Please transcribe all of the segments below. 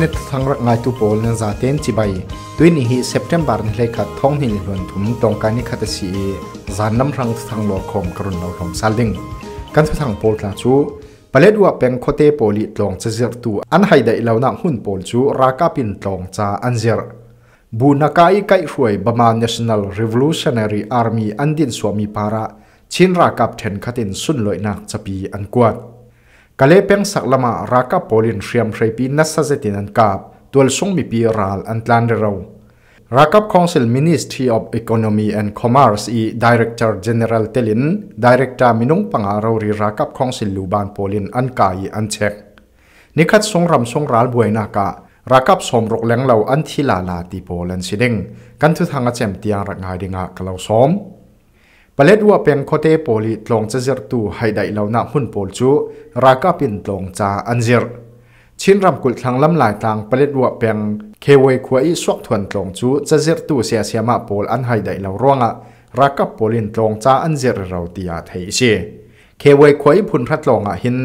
นตทางรักไงตุโปลนันซาเตนจิบายตุยนี่ฮีเซปเทมบาร์นี่เลยขัดท้องหินหลวนถุนตรงการนี่ขัดสีจานน้ำรังทางโลคมกรุณเราทำซาลิงกันทุทางโพลนาจูปเลดว่าเป็นโคเตโปลิตลองจะเจอตัวอันให้ได้เหล่านักหุ่นโพลจูราคาปินตรงจะอันเจอบูนักไอไก่รวยบมาั่นแนลรีวิลูชันนารีอาร์มีอันดินสวามีปาระชินราคับเทนขัดินสุนลอยนักจะปีอันกวดกาเลเปงสักลมาราคาพอลินเชียมเชียปีนัสซาเซตินันกาบตัวส่งมีพีรัลอันตันเดราราคาลคอนซิลมินิสทรีออฟอีโคโนมีแอนด์คอมเมอร์สอีดีเรกเตอร์เจเนอเรลเทลินดีเรกเตอร์มินุงปังอารูรีราคาลคอนซิลลูบานโอลินอันกายอันเช็กนิคัดส่งรำส่งรัลบวยนักะรัฐบาลสมรกแหลงเหล่าอันที่ลาลาติโพลันสิเด้งกันทุทางเจมตียงรักงายดิงะกล่าวสมปเลดวัวเป็นโคเตโปลิตลงจะเจอตูให้ได้เหล่านกหุ่นโปลจูราคาปินตลงจาอันเจอชิ้นรำกุลทางลำลายต่างปเลดวัวเป็นเคเวควอยสวกทวนตลงจูจะเจอตูเสียเสียมาโปลอันให้ได้เหล่าร่วงอะราคาโปลินตลงจาอันเจอเราตียาไทยเชเคเวควอยพุนพระตลงอะหิน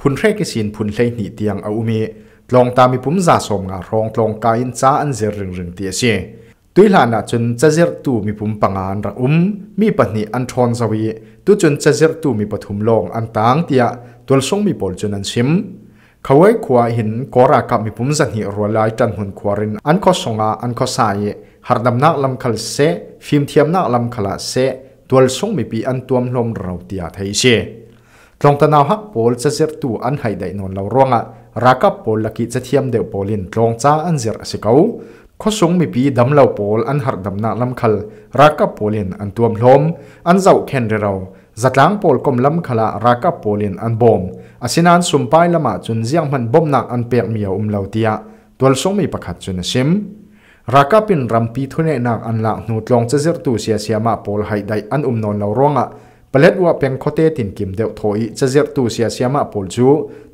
พุนเรกิสินพุนเลหนีเตียงอาอุมีตลงตามีปุ่มจ่าสมงาโองตลงกายินจ้าอันเจอรึงรึงเตียเชตุยลานจุนจะเจอตูมีปุ่มปังอันระอุม มีปัญหาอันทอนสวีตุจุนจะเจอตูมีปฐุมลงอันต่างเตียตัวส่งมีปอลจุนันชิมเขาไว้ขวาหินกอรากับมีปุ่มสันหิรัวลายจันหุนขวารินอันก็สงอาอันก็สายหารดำนักลำคลเซฟิมเทียมนักลำคลาเซตัวส่งมีปีอันตัวมลมเราเตียไทยเชตรงตะนาวฮักปอลจะเจอตูอันไฮได้นอนเราร่วงอ่ะรากับปอลลักิจะเทียมเดียวปอลินตรงจ้าอันเจอสิเขาขสงมีปีดำเหล่าปอลอันหักดำนาลำคัลรักกัาปอลินอันตัวมลมอันเจ้าแขนเดาจัดล้างปอลกมลำคลารักกัาปอลินอันบอมอสินันสุ่มไปละมาจนเสียงมันบ่มนักอันเปียกมียอุ้มเหล่าเตียตัวสงมีประคัตจนชิมรักกาเป็นรำปีทุเนนักอันหลักนูตลองจะจิรตูเสียเสียมาปอลหายได้อันอุ้มนอนเหล่าร้องอ่ะเปลือดว่าเป็นคเตตินกิมเดวทอยจะจิรตูเสียเสียมาปอลจู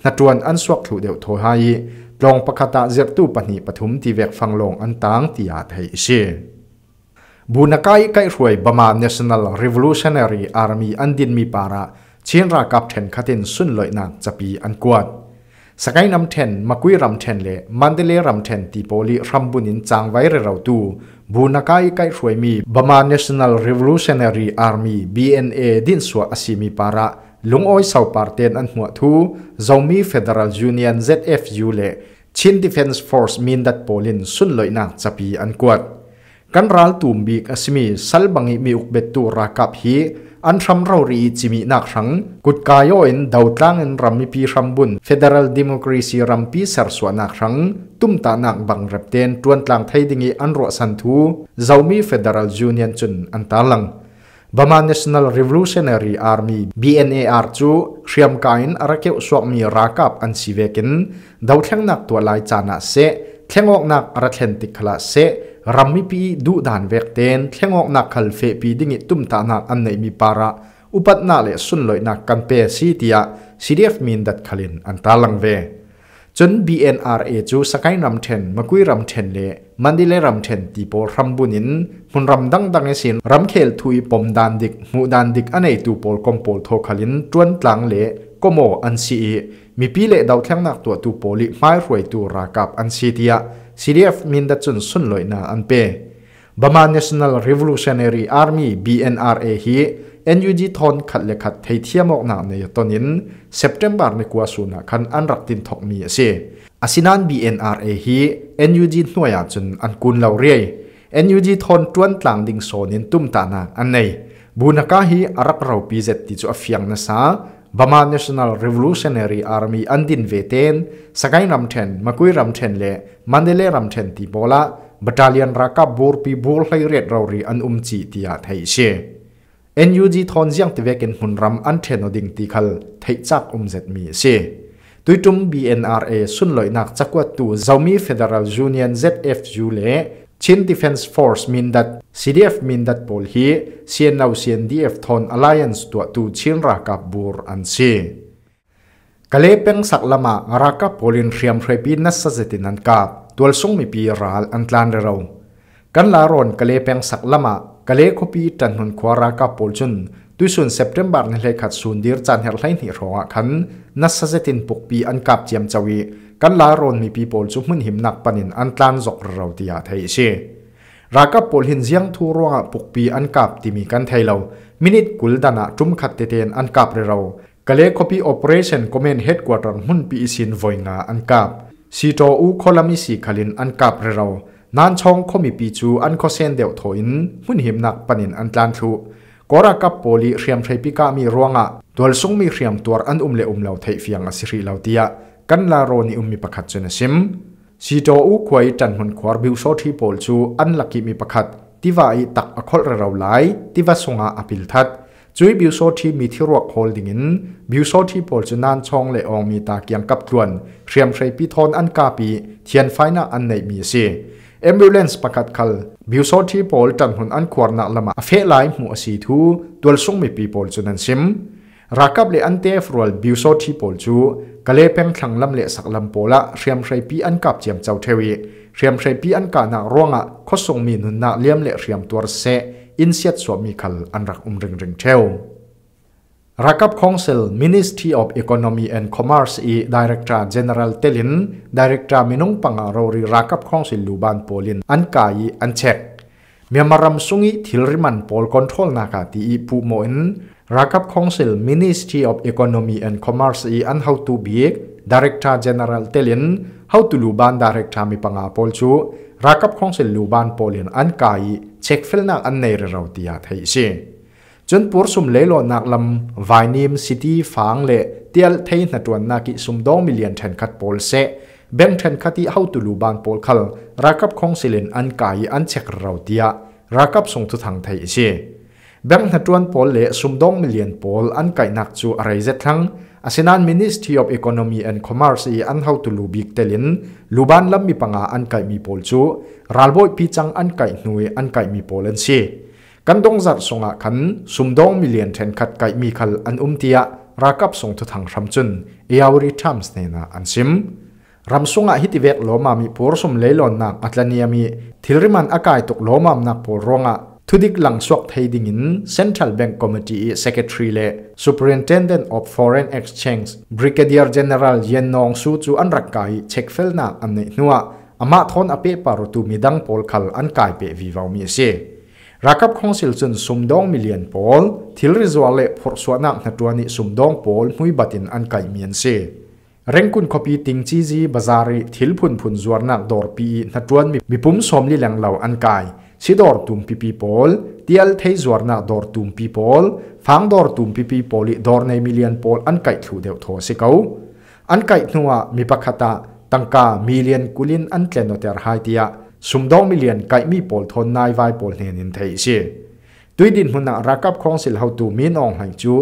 นัดวันอันสวกถูเดวโถหายลงประคตะเจตู้ปนีปฐุมที่เวกฟังลงอันต่างที่อาจให้เสียบุนกกยก่ไกรวยบมา National Revolutionary Army อันดินมีปาระเชียนรากับเทนคาเทนสุนลอยนางจะปีอันกวดสกายนำเทนมากุยรำเทนเลมันเดเลรำเทนตีโปลีรำบุนินจางไว้เราตู บูนกกยก่ไกรวยมีบมา National Revolutionary Army BNA ดินสัวอสิมีปาระ lungoi sau parten an hmuh thu zomi federal union zfu lệ, chin defense force min đặt polin sun loina chapi an kuat kan ral tum bik asmi sal bangi mi ukbet tu ra rakap hi an thram ro ri chimi nak rang kut kayo in dautlang in rammi pi rambun federal democracy rampi sarswa nak rang tumta nak bang repten tuan tlang thaidingi an ro san thu zomi federal union chun an talang Burma National Revolutionary Army BNAR chu khriam kain arakeu swak mi rakap an sivekin dauthlang nak to lai chana se thlengok nak arathen tikhala se rammi pi du dan vek ten thlengok nak khal fe pi dingi tumta na an nei mi para upat na le sun loi na kampe si tia CDF min dat khalin an talang ve จน BNRA จูสกายรำเทนมากุยรำเทนเลมันดิเลรำเทนตีโปรำบุนินมุนรำดังดังเอสินรำเคลทุยปมดานดิกมูดานดิกอันไหนตูโปลกอมโปลโทคลินจวนตลังเลก็โมอันซีมีปีเลดาวแทงนักตัวตูโปลิไม่รวยตูรากับอันซีเดียซีเรียฟมินดัจุนสุนลอยนาอันเปบามาสน National r e v o l u t i o n ี r y Army BNRA ฮี NUG ทอนคัดเลขัดไทยเทียมออกน้าในตอนนี้สเปเบอร์ในกัวสูนักันอันรักตินทอกมีเสียอาศินัน BNRA ฮี NUG หน่วยจนอันกุนเลาเรีย NUG ทอนตรวนต่างดิงโซนินตุ้มตานาอันในบุนักฮีอารักเราปีเจ็ดที่จะฟียงนะซาบามาน n a t i ลรีวิ e v o l u น i o n a r y Army อันดินเวเทนสกายรัมเทนมาคุยรัมเทนเล่มันเดเล่รัมเทนที่โบละบัตาเลียนรักบูร์ปีบูร์เฮเรตเรารีอันอุ่มจีตียาไทยเช่เอ็นยูจีทอนเซียงตีเวกินฮุนรมอันเทนอดิงตีคัลไทยจักอุ่มเซตมีเช่ตุยตุมบีเอ็นอาร์เอสุนลอยนักจักวัตตูเจ้ามีเฟเดอรัลจูเนียนเซตเอฟยูเล่ชินดิฟเอนส์ฟอร์สมินดัตซีดีเอฟมินดัตพอลฮีเซียนลาวเซียนดีเอฟทอนอเลียนส์ตัวตุชินรักบูร์อันเช่กะเลเป็งสักลมารักะโพลินเรียมเรปีนัสสะเจตินันกับตัวส่งมีปีรัลอันตรายเรากันลารอนกะเลเปงสักละมากะเลคบีตันหุนควารากาบปอลจุนตุยส่วนเซปเทมบาร์ในเลขัดส่วนดีร์จันเฮลไลน์ทีรอขันนัสเซตินปุกปีอันกับเจียมจวีกันลารอนมีปีปอลจุมุนหิมนักปนินอันตรายจกเราที่าไทยเชรากาบปอลหินเซียงทูรัวปุกปีอันกับที่มีกันไทยเรามินิทกุลดานะจุมขัดเตเตนอันกับเรากะเลคบีโอเปอเรชั่นคอมเมนต์เฮดควอเตอร์มุนปีอิสินวอยงาอันกับสีโตอูคลามิสีคลินอันกับเรานันชองคมีปีจูอันโคเซนเดียวถอยนมุ่นหิมนักปนินอันจานทุกอรากับโปลีเรียมใช้พิกามีร่วงอ่ะตัวลงมีเรียมตัวอันอุ้มเลอุ้มเลวไทยฟียงอสิริเลาเตียกันลาโรนิอุ้มมีประคัดจนซิมสีโตอูควยจันหุนควารบิวโซที่โปลจูอันลักกิมีประคัดที่ว่าอีตักอคอลเราไลาที่ว่าสงอาอภิลทัดจุยบิวโซที่มีที่รวกโฮลดิ้งินบิวโซที่ปอลจุนันชองเลองมีตาเกียงกับกลวนเรียมใช้พิทอนอันกาปีเทียนไฟน่าอันในมีเสียเอมบิวเลนส์ประกาศคัลบิวโซที่ปอลจันหุนอันควรนักละมาเฟลไลหมูอสีทูตัวส่งมีปีปอลจุนันซิมรักับเลอันเตฟรัลบิวโซที่ปอลจูกะเลเป็นขังลำเลสักลำโปละเรียมใช้ปีอันกับเจียมเจ้าเทวีเรียมใช้ปีอันกานักร่วงอ่ะข้อส่งมีนุนนักเลี้ยมเลเรียมตัวเะอินเสียตสวมีคัลอันรักอุมริงริงเทวรักับคองเซลม m i n i s t อ y of Economy and c o m m ม r ร์ซีดีเรกเตอร์เจเนอเรลเตลินดีเรกเตอร์มินุงปังอารอรีรักับคองเซลลูบานโพลินอันกายอันเช็คมีมารมสุงิทิลริมันโพลคอนโทรลนาคาตีปูโมอินรักับคองเซลม m i n i s t อ y of Economy and c o m m ม r ร์ซีอันเฮาตูบีกดีเรกเตอร์เจเนอเรลเตลินเฮาตูลูบานดีเรกเตอร์มีปังอาโพลชูรักับคงสิลูบานโปเลียนอันกายเช็คฟิลนักอันในเราตียาไทยสิจนปูรสุมเลโลนักลำวายนิมซิตี้ฟางเลเตียลไทยนัดวันนักิสุมดองมิเลียนเทนคัดโปลเซเบงเทนคัต่เอาตุลูบานโปลคัลรักับคงสิลลนอันกายอันเช็คเราตียารักับส่งทุทางไทยสิแบง์ทัดวนพอลเลสุมดงมิเลียนพอลอันไก่นักจูอะไรเจ็ดทั้งอาเซนันมินิสทรีออฟอีโคโนมีแอนด์คอมเมอร์ซีอันเฮาตุลูบิกเตลินลูบานลำมีปังอาอันไก่มีพอลจูรัลบอยพีจังอันไก่หนุยอันไก่มีพอลเลนซีกันดงจัดสงะคันสุมดงมิเลียนเทนขัดไก่มีขัลอันอุ้มเตียรักับสงทุทังรำจุนเอวริทัมส์เนนาอันซิมรำส่งะฮิติเวกโลมามีพอลสมเลลอนนักอัตลานียมีทิลริมันอากายตกโลมามนักอลรองาทุดิกหลังสวกไทยดิงิน Central Bank Committee s e c r e t a ร y และ Superintendent of f o r e i เรนเอ็กซ์เชน i ์บริ e r g e n e r ร์เจเเนอลยนนองสูจูอันรักไกเช็คเฟลนาอันเนนัวอามาทอนอเปปารตูมิดังพอลคัลอันกายเปวิวาวมีเซรักับคองสิลจนสุมดองมิเลียนพอลทิลริจวาเล่พอร์สวานักนัตวนีิสุมดองพอลมุยบัตินอันกายมีเซเร่งคุณคบีติงจีจีบาซารีทิลพุนพุนจวนนักดอร์ปีนัดวนมีปุ่มสมลีแหลงเหล่าอันกายชิดอร์ตุมพีพีโพลทีเอลทีจวนนักดอร์ตุมพีโพลฟังดอร์ตุมพีพีโพลีดอร์ในมิเลียนโพลอันไก่ถูเดียวทอสิเกาอันกายนัวมีปากคาตาตังกามิเลียนกุลินอันเคลนอเตอร์ไฮเดียสุ่มดองมิเลียนไก่มีโพลทอนนายไวโพลเฮนินเทีเสิด้วยดินหุ่นนักรักกับของสิลเฮาตูมีนองหังจู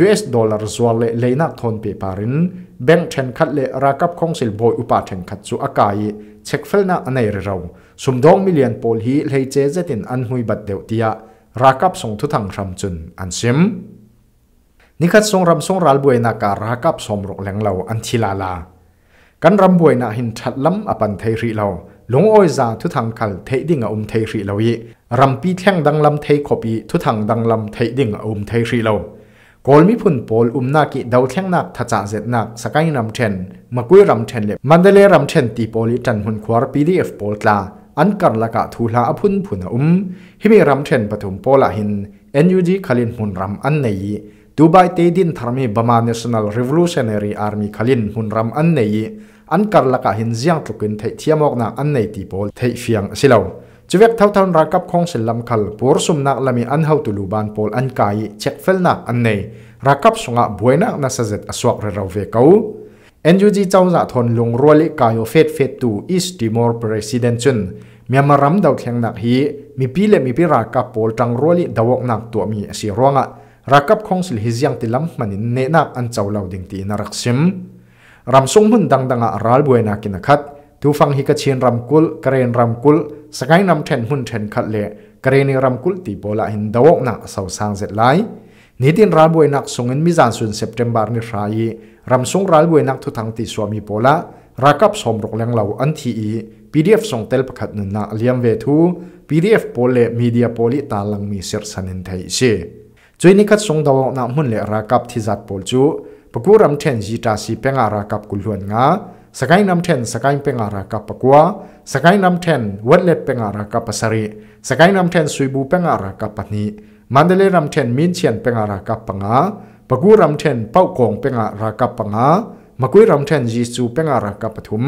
US ดอลลาร์จวนเล่เนักทอนเปปารินเแบงค์เทนคัดเลรากับคองสิลบอยอุปาเทนคัดสุอากายเช็คเฟลนาอันรนเราสมดองมิเลียนโพลฮีเลยเจเจตินอันหุยบัดเดียวตียรากับส่งทุทังรำจุนอันซิมนิคัดส่งรำส่งรัลบวยนาการากับสมรกแหลงเราอันทิลาลากันรำบวยนาหินชัดล้ำอปันเทริเราลงอ้อยจาทุทังคัลเทดิ่งอุมเทริเรายรำปีแท่งดังลำเทขบีทุทังดังลำเทดิ่งอุมเทริเรากอลมิพุนโพลอุ้มนากิดาวเทียงนักทัจจเจตนักสกายน้ำเชนมากุยรำเชนเล็มันเดเลรำเชนตีโพลิจันหุ่นควาร์พีดีเอฟปอลตาอันการละกะทูลาอพุนพุนอุ้มฮิมีรำเชนปฐมโพลหินเอ็นยูจีคลินหุ่นรำอันนี้ดูไบเตดินทรมีบามาเนชั่นแนลรีวิลูชันนารีอาร์มีคลินหุ่นรำอันนี้อันการละกะหินเสียงทุกินเทียมอกนักอันนี้ตีโพลเทียฟียงสิล่า chu vek thau thon ra kap khong sil lam khal por sum nak lami an tù tu bàn pol an kai chek fel na an này, ra kap sunga buena na sa về aswak anh raw ve kau NUG chau lùng thon lung roli ở fet fet tu East Timor President chun Myanmar đầu thleng nak hi mì pi le mì pi ra kap pol tang roli dawok nak tu mi si ronga ra kap khong sil hi jiang ti lam manin ne nak an chau đình ding ti na raksim ramsung hun dang danga ral buena kinakhat ทุฟังฮิกเชียนรำกุลเกรเรนรำกุลสกายนำแทนหุ่นแทนขัดเละ เกรเรนรำกุลตีโบละหินดาวกนักสาวสางเซตไลนิตินรัลบวยนักส่งเงินมิจานสุนเซปเทมบาร์นิรายรำส่งรัลบวยนักทุทังติสวามีโบละรักับสมรกแรงเหล่าอันทีพีดีเอฟส่งเตลประกาศหนึ่งนักเลี้ยงเวทูพีดีเอฟโพลเลมีเดียโพลิตาลังมีเสียสันนิทัยเชจุยนิคัดส่งดาวกนักมุ่นเละรักับที่จัดโพลจูปกุรำเทนจิตาสีเป็นอารักับกุลวนงาสกายน้ำเทนสกายเป็งอะไรกับปะกัวสกายน้ำเทนวัดเล็ดเป็งอะไรกับปะสรีสกายน้ำเทนสุยบูเป็งอะไรกับปะนีมันเดเลน้ำเทนมินเชียนเป็งอะไรกับปะงาปะกูน้ำเทนเป้ากงเป็งอะไรกับปะงามากุยรำเทนยีสูเป็งอะไรกับปะทุม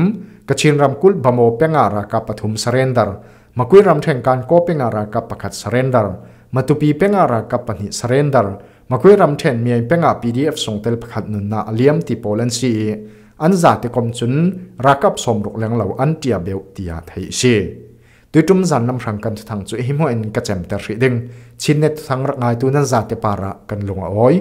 กชินรำกุลบโมเป็งอะไรกับปะทุมซเรนดาร์มากุยรำเทนการโกเป็งอะไรกับปะขัดซเรนดาร์มาตุปีเป็งอะไรกับปะนิซเรนดาร์มากุยรำเทนมีเป็งอะพีดีเอฟส่งเตลปะขัดนุนนาเลียมติโปเลนซีอันจาติคมจุนรักับสมรุกแรงเหล่าอันเตียเบลเตียไทยชีตุจุมจันนำรังกันทางจุหิมเอ็นกระเจมเตอร์ริดึงชินเนตทางรักไงตัวนั้นจาติปาระกันลงอ้อย